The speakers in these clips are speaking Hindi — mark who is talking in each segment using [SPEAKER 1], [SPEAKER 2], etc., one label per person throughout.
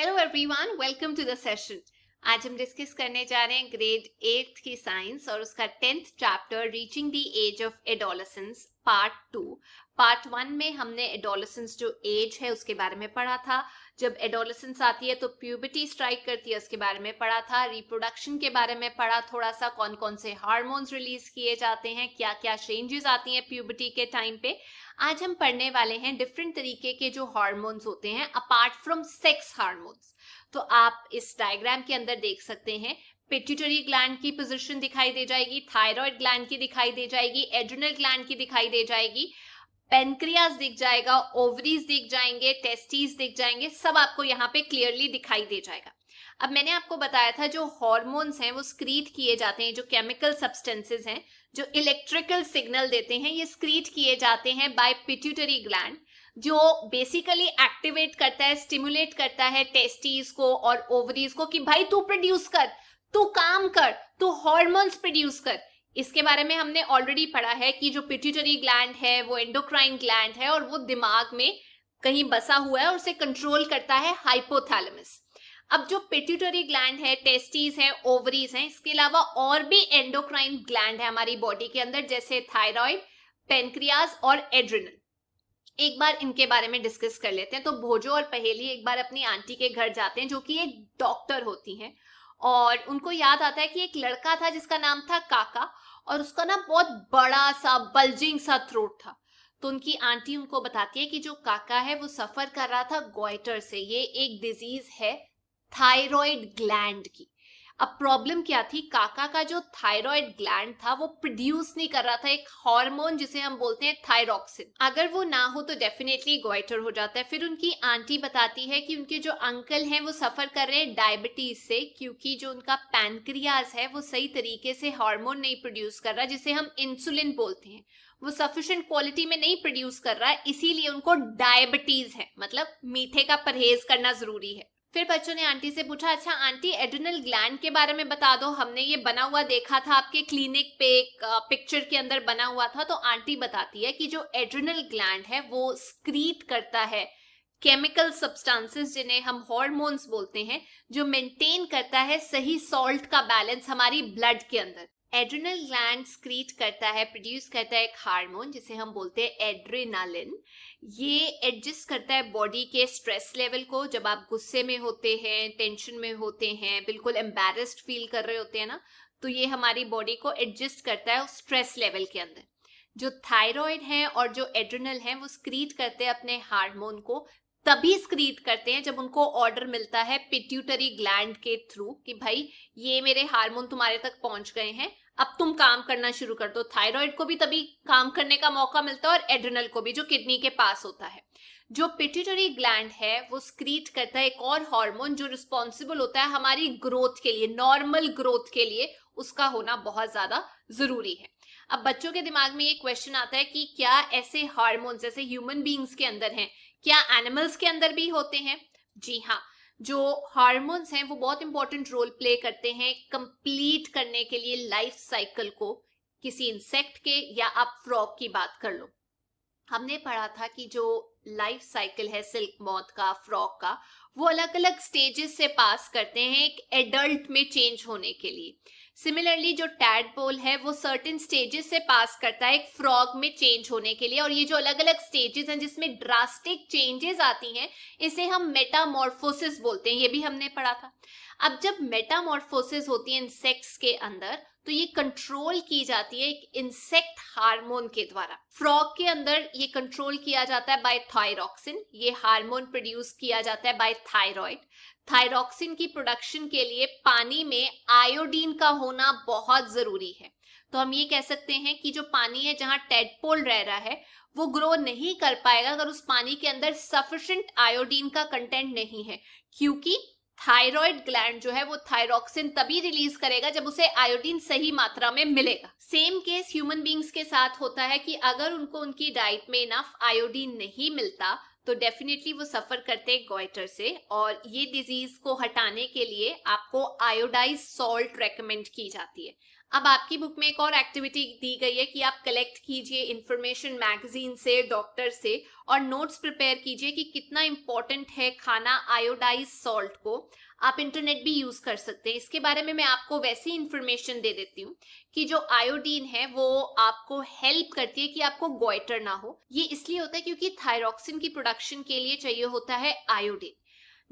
[SPEAKER 1] Hello everyone welcome to the session आज हम डिस्कस करने जा रहे हैं ग्रेड एट्थ की साइंस और उसका tenth chapter reaching the age of adolescence part two part one में हमने एडोलसेंस जो एज है उसके बारे में पढ़ा था जब एडोलसेंस आती है तो प्यूबिटी स्ट्राइक करती है उसके बारे में पढ़ा था रिप्रोडक्शन के बारे में पढ़ा थोड़ा सा कौन कौन से हार्मोन्स रिलीज किए जाते हैं क्या क्या चेंजेस आती हैं प्यूबिटी के टाइम पे आज हम पढ़ने वाले हैं डिफरेंट तरीके के जो हार्मोन्स होते हैं अपार्ट फ्रॉम सेक्स हार्मोन्स तो आप इस डायग्राम के अंदर देख सकते हैं पिट्यूटरी ग्लैंड की पोजीशन दिखाई दे जाएगी थायराइड ग्लैंड की दिखाई दे जाएगी एड्रिनल ग्लैंड की दिखाई दे जाएगी पेनक्रियाज दिख जाएगा ओवरीज दिख जाएंगे टेस्टीज दिख जाएंगे सब आपको यहाँ पे क्लियरली दिखाई दे जाएगा अब मैंने आपको बताया था जो हॉर्मोन्स हैं वो स्क्रीट किए जाते हैं जो केमिकल सब्सटेंसेज हैं जो इलेक्ट्रिकल सिग्नल देते हैं ये स्क्रीट किए जाते हैं बाय पिट्यूटरी ग्लैंड जो बेसिकली एक्टिवेट करता है स्टिमुलेट करता है टेस्टीज को और ओवरीज को कि भाई तू प्रोड्यूस कर तू काम कर तू हॉर्मोन्स प्रोड्यूस कर इसके बारे में हमने ऑलरेडी पढ़ा है कि जो पिट्यूटरी ग्लैंड है वो एंडोक्राइन ग्लैंड है और वो दिमाग में कहीं बसा हुआ है और उसे कंट्रोल करता है हाइपोथैलेमस अब जो पिट्यूटरी ग्लैंड है टेस्टीज है ओवरीज हैं इसके अलावा और भी एंडोक्राइन ग्लैंड है हमारी बॉडी के अंदर जैसे थायराइड पेनक्रियाज और एड्रिनल एक बार इनके बारे में डिस्कस कर लेते हैं तो भोजो और पहेली एक बार अपनी आंटी के घर जाते हैं जो कि एक डॉक्टर होती हैं और उनको याद आता है कि एक लड़का था जिसका नाम था काका और उसका ना बहुत बड़ा सा बल्जिंग सा थ्रोट था तो उनकी आंटी उनको बताती है कि जो काका है वो सफर कर रहा था गोइटर से ये एक डिजीज है थायराइड ग्लैंड की अब प्रॉब्लम क्या थी काका का जो थायराइड ग्लैंड था वो प्रोड्यूस नहीं कर रहा था एक हार्मोन जिसे हम बोलते हैं थायरोक्सिन अगर वो ना हो तो डेफिनेटली गोइटर हो जाता है फिर उनकी आंटी बताती है कि उनके जो अंकल हैं वो सफर कर रहे हैं डायबिटीज से क्योंकि जो उनका पैनक्रियाज है वो सही तरीके से हार्मोन नहीं प्रोड्यूस कर रहा जिसे हम इंसुलिन बोलते हैं वो सफिशियंट क्वालिटी में नहीं प्रोड्यूस कर रहा है इसीलिए उनको डायबिटीज है मतलब मीठे का परहेज करना जरूरी है फिर बच्चों ने आंटी से पूछा अच्छा आंटी एड्रिनल ग्लैंड के बारे में बता दो हमने ये बना हुआ देखा था आपके क्लिनिक पे एक पिक्चर के अंदर बना हुआ था तो आंटी बताती है कि जो एड्रिनल ग्लैंड है वो स्क्रीट करता है केमिकल सब्सटेंसेस जिन्हें हम हॉर्मोन्स बोलते हैं जो मेंटेन करता है सही सॉल्ट का बैलेंस हमारी ब्लड के अंदर एड्रिनल ग्लैंड स्क्रीट करता है प्रोड्यूस करता है एक हार्मोन जिसे हम बोलते हैं एड्रिनालिन ये एडजस्ट करता है बॉडी के स्ट्रेस लेवल को जब आप गुस्से में होते हैं टेंशन में होते हैं बिल्कुल एम्बेरस्ड फील कर रहे होते हैं ना तो ये हमारी बॉडी को एडजस्ट करता है स्ट्रेस लेवल के अंदर जो थायराइड है और जो एड्रिनल है वो स्क्रीट करते हैं अपने हार्मोन को तभी स्क्रीट करते हैं जब उनको ऑर्डर मिलता है पिट्यूटरी ग्लैंड के थ्रू कि भाई ये मेरे हार्मोन तुम्हारे तक पहुंच गए हैं अब तुम काम करना शुरू कर दो थायराइड को भी तभी काम करने का मौका मिलता है और एड्रिनल को भी जो किडनी के पास होता है जो पिट्यूटरी ग्लैंड है वो स्क्रीट करता है एक और हार्मोन जो रिस्पॉन्सिबल होता है हमारी ग्रोथ के लिए नॉर्मल ग्रोथ के लिए उसका होना बहुत ज्यादा जरूरी है अब बच्चों के दिमाग में ये क्वेश्चन आता है कि क्या ऐसे हार्मोन्स जैसे ह्यूमन बींग्स के अंदर हैं क्या एनिमल्स के अंदर भी होते हैं जी हाँ जो हार्मोन्स हैं वो बहुत इंपॉर्टेंट रोल प्ले करते हैं कंप्लीट करने के लिए लाइफ साइकिल को किसी इंसेक्ट के या आप फ्रॉग की बात कर लो हमने पढ़ा था कि जो लाइफ साइकिल है सिल्क मौत का फ्रॉक का वो अलग अलग स्टेजेस से पास करते हैं एक एडल्ट में चेंज होने के लिए सिमिलरली जो टैडपोल है वो सर्टेन स्टेजेस से पास करता है एक फ्रॉग में चेंज होने के लिए और ये जो अलग अलग स्टेजेस हैं जिसमें ड्रास्टिक चेंजेस आती हैं इसे हम मेटामॉर्फोसिस बोलते हैं ये भी हमने पढ़ा था अब जब मेटामॉर्फोसिस होती है इंसेक्ट्स के अंदर तो ये कंट्रोल की जाती है एक इंसेक्ट हार्मोन के द्वारा फ्रॉग के अंदर ये कंट्रोल किया जाता है बाय थायरोक्सिन ये हार्मोन प्रोड्यूस किया जाता है बाय थायराइड थायरोक्सिन की प्रोडक्शन के लिए पानी में आयोडीन का होना बहुत जरूरी है तो हम ये कह सकते हैं कि जो पानी है जहां टेडपोल रह रहा है वो ग्रो नहीं कर पाएगा अगर उस पानी के अंदर सफिशेंट आयोडीन का कंटेंट नहीं है क्योंकि थायराइड ग्लैंड जो है वो थायरोक्सिन तभी रिलीज करेगा जब उसे आयोडीन सही मात्रा में मिलेगा सेम केस ह्यूमन बींग्स के साथ होता है कि अगर उनको उनकी डाइट में इनफ आयोडीन नहीं मिलता तो डेफिनेटली वो सफर करते हैं गोइटर से और ये डिजीज को हटाने के लिए आपको आयोडाइज सॉल्ट रेकमेंड की जाती है अब आपकी बुक में एक और एक्टिविटी दी गई है कि आप कलेक्ट कीजिए इन्फॉर्मेशन मैगजीन से डॉक्टर से और नोट्स प्रिपेयर कीजिए कि कितना इम्पोर्टेंट है खाना आयोडाइज सॉल्ट को आप इंटरनेट भी यूज कर सकते हैं इसके बारे में मैं आपको वैसी इंफॉर्मेशन दे देती हूँ कि जो आयोडीन है वो आपको हेल्प करती है कि आपको गोइटर ना हो ये इसलिए होता है क्योंकि थायरोक्सिन की प्रोडक्शन के लिए चाहिए होता है आयोडीन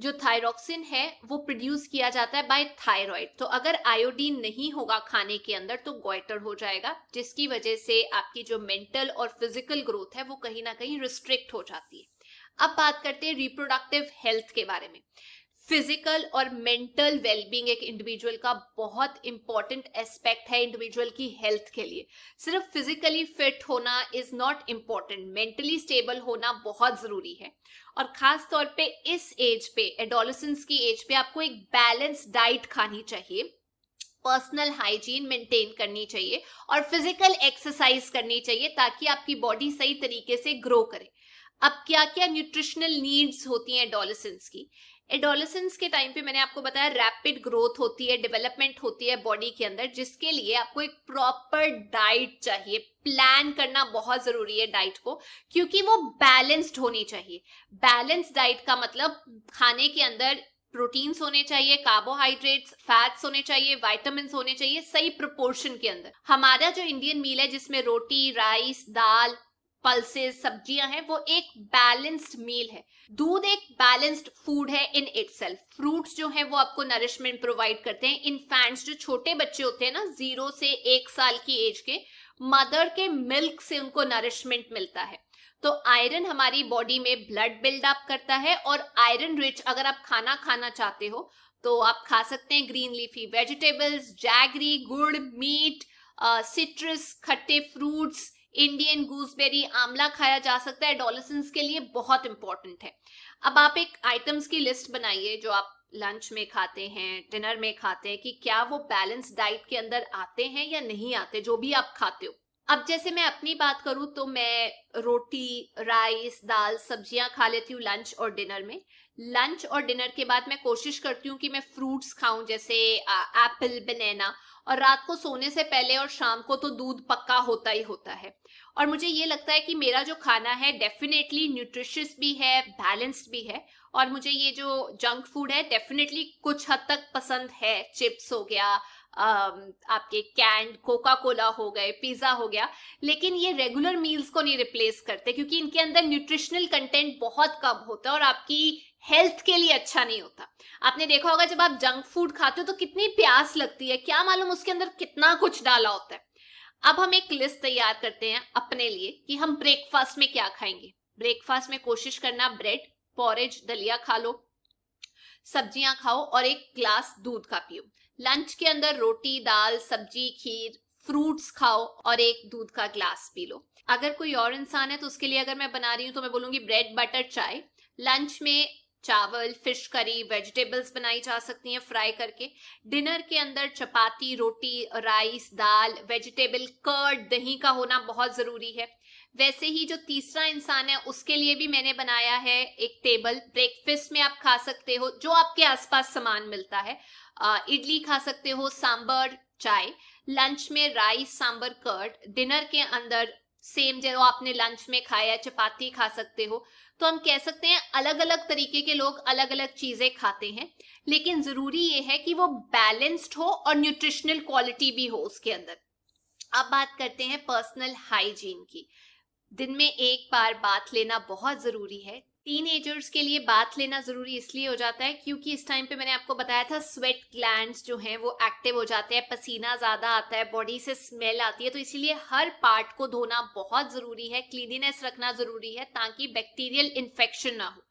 [SPEAKER 1] जो थायरोक्सिन है वो प्रोड्यूस किया जाता है बाय थायराइड तो अगर आयोडीन नहीं होगा खाने के अंदर तो गोइटर हो जाएगा जिसकी वजह से आपकी जो मेंटल और फिजिकल ग्रोथ है वो कहीं ना कहीं रिस्ट्रिक्ट हो जाती है अब बात करते हैं रिप्रोडक्टिव हेल्थ के बारे में फिजिकल और मेंटल वेलबींग एक इंडिविजुअल का बहुत इंपॉर्टेंट एस्पेक्ट है इंडिविजुअल की हेल्थ के लिए सिर्फ फिजिकली फिट होना is not important mentally stable होना बहुत जरूरी है और खास तौर पे इस एज पे एडोलसेंस की एज पे आपको एक बैलेंस डाइट खानी चाहिए पर्सनल हाइजीन मेंटेन करनी चाहिए और फिजिकल एक्सरसाइज करनी चाहिए ताकि आपकी बॉडी सही तरीके से ग्रो करे अब क्या क्या न्यूट्रिशनल नीड्स होती हैं एडोलसेंस की एडोलसेंस के टाइम पे मैंने आपको बताया रैपिड ग्रोथ होती है डेवलपमेंट होती है बॉडी के अंदर जिसके लिए आपको एक प्रॉपर डाइट चाहिए प्लान करना बहुत जरूरी है डाइट को क्योंकि वो बैलेंस्ड होनी चाहिए बैलेंस डाइट का मतलब खाने के अंदर प्रोटीन्स होने चाहिए कार्बोहाइड्रेट्स फैट्स होने चाहिए वाइटामिन होने चाहिए सही प्रोपोर्शन के अंदर हमारा जो इंडियन मील है जिसमें रोटी राइस दाल पल्सेस सब्जियां हैं वो एक बैलेंस्ड मील है दूध एक बैलेंस्ड फूड है इन इट फ्रूट्स जो है वो आपको नरिशमेंट प्रोवाइड करते हैं इन्फैंट्स जो छोटे बच्चे होते हैं ना जीरो से एक साल की एज के मदर के मिल्क से उनको नरिशमेंट मिलता है तो आयरन हमारी बॉडी में ब्लड बिल्डअप करता है और आयरन रिच अगर आप खाना खाना चाहते हो तो आप खा सकते हैं ग्रीन लीफी वेजिटेबल्स जैगरी गुड़ मीट सिट्रस खट्टे फ्रूट्स इंडियन गूसबेरी आंवला खाया जा सकता है एडोलसेंस के लिए बहुत इंपॉर्टेंट है अब आप एक आइटम्स की लिस्ट बनाइए जो आप लंच में खाते हैं डिनर में खाते हैं कि क्या वो बैलेंस डाइट के अंदर आते हैं या नहीं आते जो भी आप खाते हो अब जैसे मैं अपनी बात करूं तो मैं रोटी राइस दाल सब्जियां खा लेती हूँ लंच और डिनर में लंच और डिनर के बाद मैं कोशिश करती हूँ कि मैं फ्रूट्स खाऊं जैसे एप्पल बनाना और रात को सोने से पहले और शाम को तो दूध पक्का होता ही होता है और मुझे ये लगता है कि मेरा जो खाना है डेफिनेटली न्यूट्रिशियस भी है बैलेंस्ड भी है और मुझे ये जो जंक फूड है डेफिनेटली कुछ हद तक पसंद है चिप्स हो गया आपके कैंड कोका कोला हो गए पिज्जा हो गया लेकिन ये रेगुलर मील्स को नहीं रिप्लेस करते क्योंकि इनके अंदर न्यूट्रिशनल कंटेंट बहुत कम होता है और आपकी हेल्थ के लिए अच्छा नहीं होता आपने देखा होगा जब आप जंक फूड खाते हो तो कितनी प्यास लगती है क्या मालूम उसके अंदर कितना कुछ डाला होता है अब हम एक लिस्ट तैयार करते हैं अपने लिए कि हम ब्रेकफास्ट में क्या खाएंगे ब्रेकफास्ट में कोशिश करना ब्रेड पॉरेज दलिया खा लो सब्जियां खाओ और एक ग्लास दूध का पियो लंच के अंदर रोटी दाल सब्जी खीर फ्रूट्स खाओ और एक दूध का ग्लास पी लो अगर कोई और इंसान है तो उसके लिए अगर मैं बना रही हूँ तो मैं बोलूंगी ब्रेड बटर चाय लंच में चावल फिश करी वेजिटेबल्स बनाई जा सकती हैं फ्राई करके डिनर के अंदर चपाती रोटी राइस दाल वेजिटेबल कर्ड दही का होना बहुत ज़रूरी है वैसे ही जो तीसरा इंसान है उसके लिए भी मैंने बनाया है एक टेबल ब्रेकफास्ट में आप खा सकते हो जो आपके आसपास सामान मिलता है इडली खा सकते हो सांबर चाय लंच में राइस सांबर कर्ड डिनर के अंदर सेम जो आपने लंच में खाया चपाती खा सकते हो तो हम कह सकते हैं अलग अलग तरीके के लोग अलग अलग चीजें खाते हैं लेकिन जरूरी ये है कि वो बैलेंस्ड हो और न्यूट्रिशनल क्वालिटी भी हो उसके अंदर अब बात करते हैं पर्सनल हाइजीन की दिन में एक बार बात लेना बहुत ज़रूरी है टीन एजर्स के लिए बात लेना ज़रूरी इसलिए हो जाता है क्योंकि इस टाइम पे मैंने आपको बताया था स्वेट ग्लैंड्स जो हैं वो एक्टिव हो जाते हैं पसीना ज़्यादा आता है बॉडी से स्मेल आती है तो इसीलिए हर पार्ट को धोना बहुत ज़रूरी है क्लीनिनेस रखना ज़रूरी है ताकि बैक्टीरियल इन्फेक्शन ना हो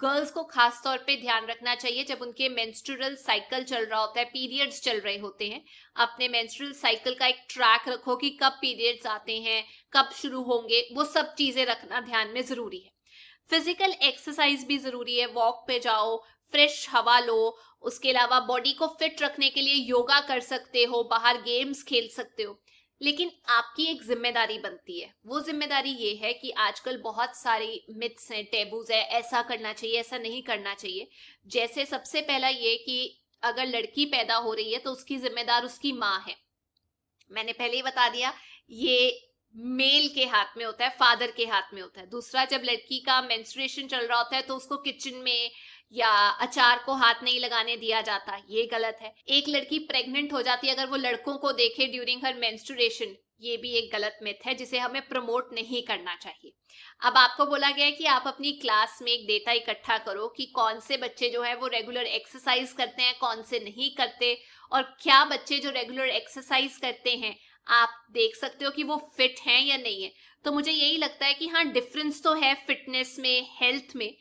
[SPEAKER 1] गर्ल्स को खास तौर पे ध्यान रखना चाहिए जब उनके मेंस्ट्रुअल साइकिल चल रहा होता है पीरियड्स चल रहे होते हैं अपने मेंस्ट्रुअल साइकिल का एक ट्रैक रखो कि कब पीरियड्स आते हैं कब शुरू होंगे वो सब चीजें रखना ध्यान में जरूरी है फिजिकल एक्सरसाइज भी जरूरी है वॉक पे जाओ फ्रेश हवा लो उसके अलावा बॉडी को फिट रखने के लिए योगा कर सकते हो बाहर गेम्स खेल सकते हो लेकिन आपकी एक जिम्मेदारी बनती है वो जिम्मेदारी ये है कि आजकल बहुत सारी मिथ्स हैं टेबूज है ऐसा करना चाहिए ऐसा नहीं करना चाहिए जैसे सबसे पहला ये कि अगर लड़की पैदा हो रही है तो उसकी जिम्मेदार उसकी माँ है मैंने पहले ही बता दिया ये मेल के हाथ में होता है फादर के हाथ में होता है दूसरा जब लड़की का मेंस्ट्रुएशन चल रहा होता है तो उसको किचन में या अचार को हाथ नहीं लगाने दिया जाता ये गलत है एक लड़की प्रेग्नेंट हो जाती है अगर वो लड़कों को देखे ड्यूरिंग हर मेंस्ट्रुएशन ये भी एक गलत मिथ है जिसे हमें प्रमोट नहीं करना चाहिए अब आपको बोला गया है कि आप अपनी क्लास में एक डेटा इकट्ठा करो कि कौन से बच्चे जो है वो रेगुलर एक्सरसाइज करते हैं कौन से नहीं करते और क्या बच्चे जो रेगुलर एक्सरसाइज करते हैं आप देख सकते हो कि वो फिट हैं या नहीं है तो मुझे यही लगता है कि हाँ डिफरेंस तो है फिटनेस में हेल्थ में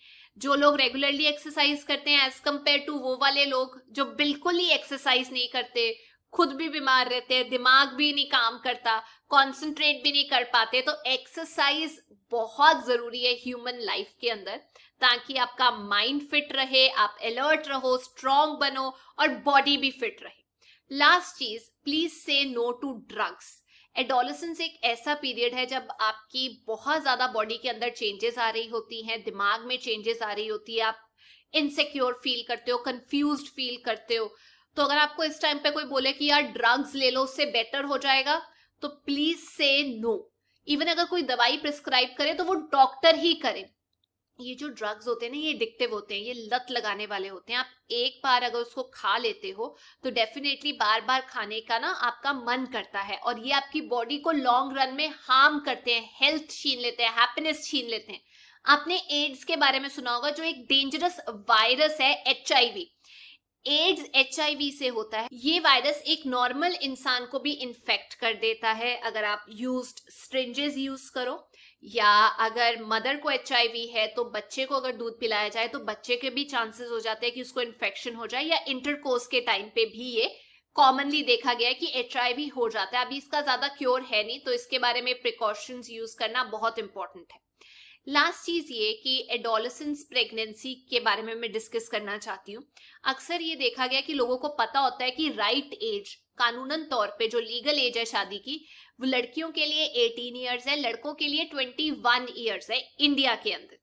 [SPEAKER 1] जो लोग रेगुलरली एक्सरसाइज करते हैं एज कंपेयर टू वो वाले लोग जो बिल्कुल ही एक्सरसाइज नहीं करते खुद भी बीमार रहते हैं दिमाग भी नहीं काम करता कॉन्सेंट्रेट भी नहीं कर पाते तो एक्सरसाइज बहुत जरूरी है ह्यूमन लाइफ के अंदर ताकि आपका माइंड फिट रहे आप अलर्ट रहो स्ट्रांग बनो और बॉडी भी फिट रहे लास्ट चीज प्लीज से नो टू ड्रग्स एडोलसेंस एक ऐसा पीरियड है जब आपकी बहुत ज्यादा बॉडी के अंदर चेंजेस आ रही होती हैं दिमाग में चेंजेस आ रही होती है आप इनसेक्योर फील करते हो कंफ्यूज फील करते हो तो अगर आपको इस टाइम पे कोई बोले कि यार ड्रग्स ले लो उससे बेटर हो जाएगा तो प्लीज से नो इवन अगर कोई दवाई प्रिस्क्राइब करे तो वो डॉक्टर ही करे ये जो ड्रग्स होते हैं ना ये एडिक्टिव होते हैं ये लत लगाने वाले होते हैं आप एक बार अगर उसको खा लेते हो तो डेफिनेटली बार बार खाने का ना आपका मन करता है और ये आपकी बॉडी को लॉन्ग रन में हार्म करते हैं हेल्थ छीन लेते हैं हैप्पीनेस छीन लेते हैं आपने एड्स के बारे में सुना होगा जो एक डेंजरस वायरस है एच एड्स एच से होता है ये वायरस एक नॉर्मल इंसान को भी इन्फेक्ट कर देता है अगर आप यूज स्ट्रेंजेस यूज करो या अगर मदर को एच है तो बच्चे को अगर दूध पिलाया जाए तो बच्चे के भी चांसेस हो जाते हैं कि उसको इन्फेक्शन हो जाए या इंटरकोर्स के टाइम पे भी ये कॉमनली देखा गया है कि एच हो जाता है अभी इसका ज्यादा क्योर है नहीं तो इसके बारे में प्रिकॉशंस यूज करना बहुत इंपॉर्टेंट है लास्ट चीज ये कि एडोलसेंस प्रेगनेंसी के बारे में मैं डिस्कस करना चाहती हूँ अक्सर ये देखा गया कि लोगों को पता होता है कि राइट right एज कानूनन तौर पे जो लीगल एज है शादी की वो लड़कियों के लिए 18 इयर्स है लड़कों के लिए 21 इयर्स है इंडिया के अंदर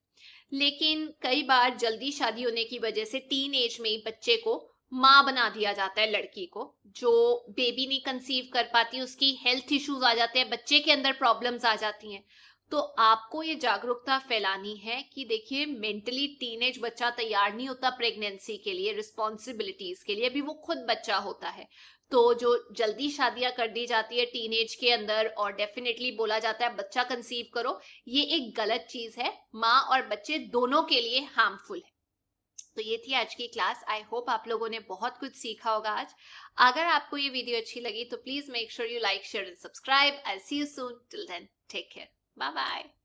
[SPEAKER 1] लेकिन कई बार जल्दी शादी होने की वजह से टीन एज में ही बच्चे को माँ बना दिया जाता है लड़की को जो बेबी नहीं कंसीव कर पाती उसकी हेल्थ इश्यूज आ जाते हैं बच्चे के अंदर प्रॉब्लम्स आ जाती हैं तो आपको ये जागरूकता फैलानी है कि देखिए मेंटली टीन बच्चा तैयार नहीं होता प्रेगनेंसी के लिए रिस्पॉन्सिबिलिटीज के लिए अभी वो खुद बच्चा होता है तो जो जल्दी शादियां कर दी जाती है टीन के अंदर और डेफिनेटली बोला जाता है बच्चा कंसीव करो ये एक गलत चीज है माँ और बच्चे दोनों के लिए हार्मफुल है तो ये थी आज की क्लास आई होप आप लोगों ने बहुत कुछ सीखा होगा आज अगर आपको ये वीडियो अच्छी लगी तो please make sure you like share and subscribe I see you soon till then take care Bye bye.